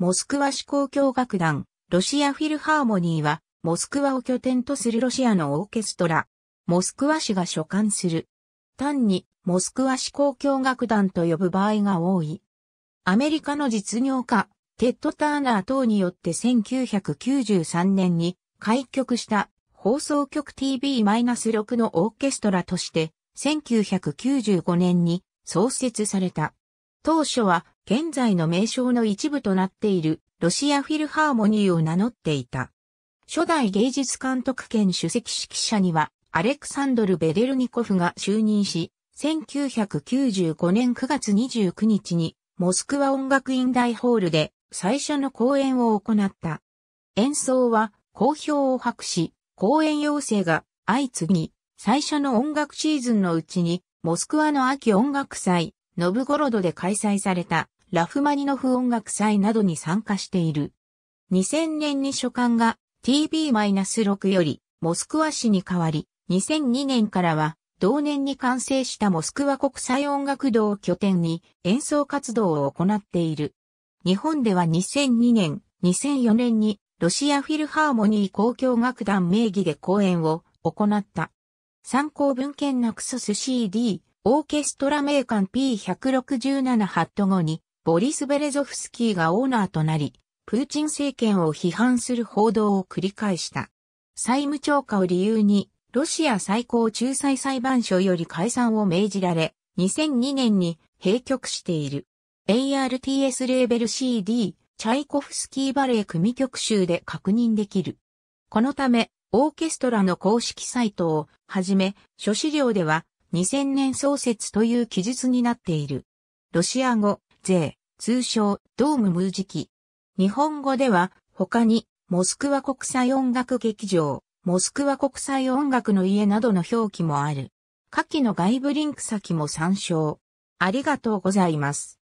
モスクワ市交響楽団、ロシアフィルハーモニーは、モスクワを拠点とするロシアのオーケストラ、モスクワ市が所管する。単に、モスクワ市交響楽団と呼ぶ場合が多い。アメリカの実業家、テッド・ターナー等によって1993年に開局した放送局 TV-6 のオーケストラとして1995年に創設された。当初は現在の名称の一部となっているロシアフィルハーモニーを名乗っていた。初代芸術監督兼主席指揮者にはアレクサンドル・ベレルニコフが就任し、1995年9月29日にモスクワ音楽院大ホールで最初の公演を行った。演奏は好評を博し、公演要請が相次ぎ、最初の音楽シーズンのうちに、モスクワの秋音楽祭、ノブゴロドで開催された。ラフマニノフ音楽祭などに参加している。2000年に書簡が TB-6 よりモスクワ市に変わり、2002年からは同年に完成したモスクワ国際音楽堂を拠点に演奏活動を行っている。日本では2002年、2004年にロシアフィルハーモニー交響楽団名義で公演を行った。参考文献ナクソス CD、オーケストラ名館 P167 ハット後にボリス・ベレゾフスキーがオーナーとなり、プーチン政権を批判する報道を繰り返した。債務超過を理由に、ロシア最高仲裁裁判所より解散を命じられ、2002年に閉局している。ARTS レーベル CD、チャイコフスキーバレー組曲集で確認できる。このため、オーケストラの公式サイトをはじめ、諸資料では2000年創設という記述になっている。ロシア語、税、通称ドームムージキ。日本語では他にモスクワ国際音楽劇場、モスクワ国際音楽の家などの表記もある。下記の外部リンク先も参照。ありがとうございます。